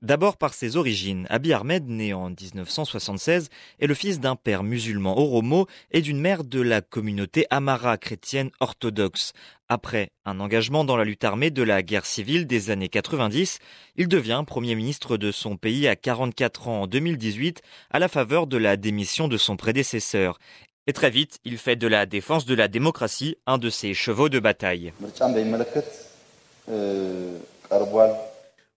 D'abord par ses origines, Abiy Ahmed, né en 1976, est le fils d'un père musulman oromo et d'une mère de la communauté amara chrétienne orthodoxe. Après un engagement dans la lutte armée de la guerre civile des années 90, il devient Premier ministre de son pays à 44 ans en 2018 à la faveur de la démission de son prédécesseur. Et très vite, il fait de la défense de la démocratie un de ses chevaux de bataille.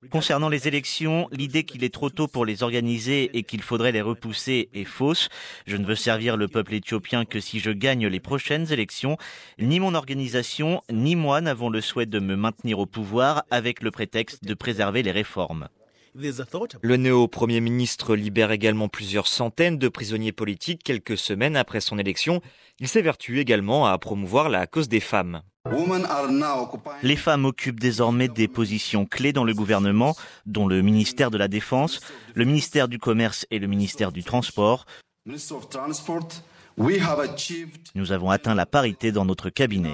Concernant les élections, l'idée qu'il est trop tôt pour les organiser et qu'il faudrait les repousser est fausse. Je ne veux servir le peuple éthiopien que si je gagne les prochaines élections. Ni mon organisation, ni moi n'avons le souhait de me maintenir au pouvoir avec le prétexte de préserver les réformes. Le néo-premier ministre libère également plusieurs centaines de prisonniers politiques quelques semaines après son élection. Il s'évertue également à promouvoir la cause des femmes. Les femmes occupent désormais des positions clés dans le gouvernement, dont le ministère de la Défense, le ministère du Commerce et le ministère du Transport. Nous avons atteint la parité dans notre cabinet.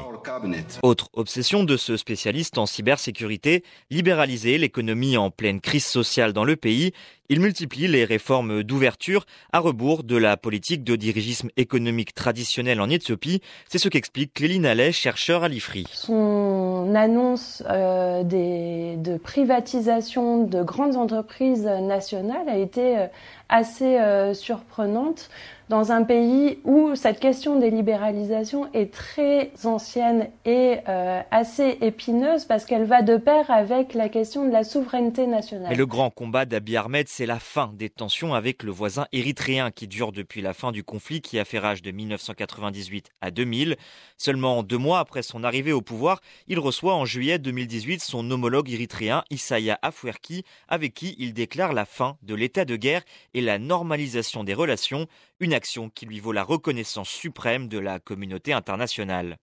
Autre obsession de ce spécialiste en cybersécurité, libéraliser l'économie en pleine crise sociale dans le pays. Il multiplie les réformes d'ouverture à rebours de la politique de dirigisme économique traditionnel en Éthiopie. C'est ce qu'explique Cléline Allais, chercheur à l'IFRI. Son annonce euh, des, de privatisation de grandes entreprises nationales a été... Euh, assez euh, surprenante dans un pays où cette question des libéralisations est très ancienne et euh, assez épineuse parce qu'elle va de pair avec la question de la souveraineté nationale. Mais le grand combat d'Abiy Ahmed, c'est la fin des tensions avec le voisin érythréen qui dure depuis la fin du conflit qui a fait rage de 1998 à 2000. Seulement deux mois après son arrivée au pouvoir, il reçoit en juillet 2018 son homologue érythréen Isaiah Afwerki avec qui il déclare la fin de l'état de guerre et la normalisation des relations, une action qui lui vaut la reconnaissance suprême de la communauté internationale.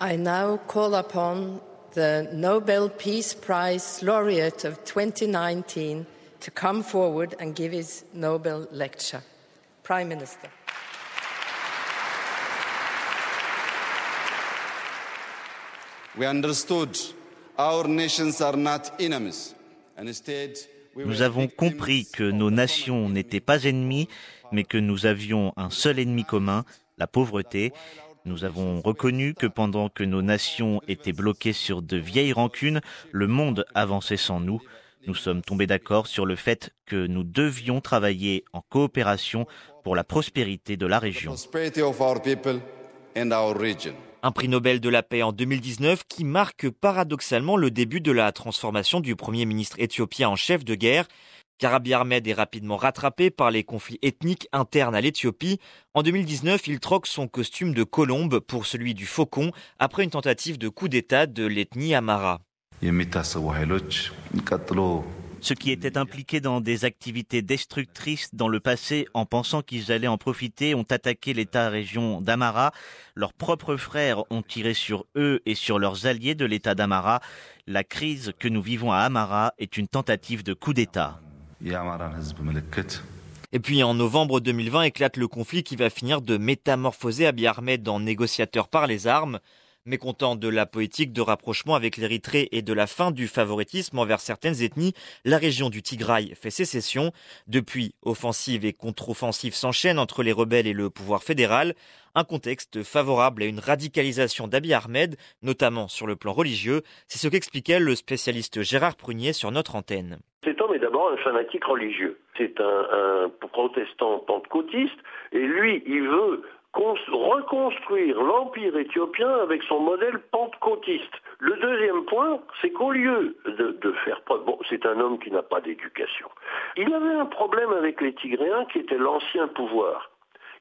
I now call upon the Nobel Peace Prize laureate of 2019 to come forward and give his Nobel lecture. Prime Minister. We understood our nations are not enemies, and instead, nous avons compris que nos nations n'étaient pas ennemies, mais que nous avions un seul ennemi commun, la pauvreté. Nous avons reconnu que pendant que nos nations étaient bloquées sur de vieilles rancunes, le monde avançait sans nous. Nous sommes tombés d'accord sur le fait que nous devions travailler en coopération pour la prospérité de la région. Un prix Nobel de la paix en 2019 qui marque paradoxalement le début de la transformation du premier ministre éthiopien en chef de guerre. Karabi Ahmed est rapidement rattrapé par les conflits ethniques internes à l'Éthiopie. En 2019, il troque son costume de colombe pour celui du faucon après une tentative de coup d'État de l'ethnie Amara. Ceux qui étaient impliqués dans des activités destructrices dans le passé en pensant qu'ils allaient en profiter ont attaqué l'État-région d'Amara. Leurs propres frères ont tiré sur eux et sur leurs alliés de l'État d'Amara. La crise que nous vivons à Amara est une tentative de coup d'État. Et puis en novembre 2020 éclate le conflit qui va finir de métamorphoser Abiy Ahmed en négociateur par les armes. Mécontent de la poétique de rapprochement avec l'Érythrée et de la fin du favoritisme envers certaines ethnies, la région du Tigray fait sécession. Depuis, offensive et contre-offensive s'enchaînent entre les rebelles et le pouvoir fédéral. Un contexte favorable à une radicalisation d'Abiy Ahmed, notamment sur le plan religieux. C'est ce qu'expliquait le spécialiste Gérard Prunier sur notre antenne. Cet homme est d'abord un fanatique religieux. C'est un protestant pentecôtiste et lui, il veut reconstruire l'empire éthiopien avec son modèle pentecôtiste. Le deuxième point, c'est qu'au lieu de, faire preuve, bon, c'est un homme qui n'a pas d'éducation. Il avait un problème avec les Tigréens qui était l'ancien pouvoir.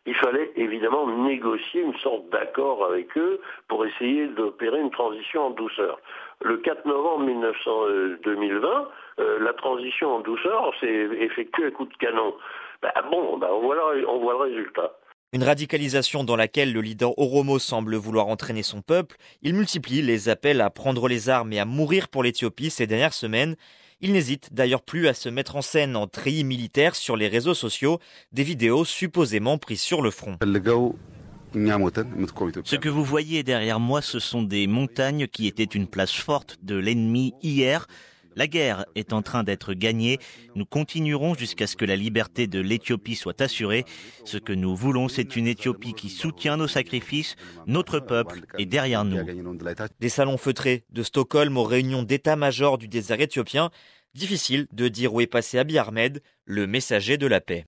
Il fallait évidemment négocier une sorte d'accord avec eux pour essayer d'opérer une transition en douceur. Le 4 novembre 1920, 2020, euh, euh, la transition en douceur s'est effectuée à coup de canon. Ben, bon, ben on voit le résultat. Une radicalisation dans laquelle le leader Oromo semble vouloir entraîner son peuple, il multiplie les appels à prendre les armes et à mourir pour l'Éthiopie ces dernières semaines. Il n'hésite d'ailleurs plus à se mettre en scène en treillis militaire sur les réseaux sociaux, des vidéos supposément prises sur le front. Ce que vous voyez derrière moi, ce sont des montagnes qui étaient une place forte de l'ennemi hier. La guerre est en train d'être gagnée. Nous continuerons jusqu'à ce que la liberté de l'Éthiopie soit assurée. Ce que nous voulons, c'est une Éthiopie qui soutient nos sacrifices. Notre peuple est derrière nous. Des salons feutrés de Stockholm aux réunions d'état-major du désert éthiopien. Difficile de dire où est passé Abiy Ahmed, le messager de la paix.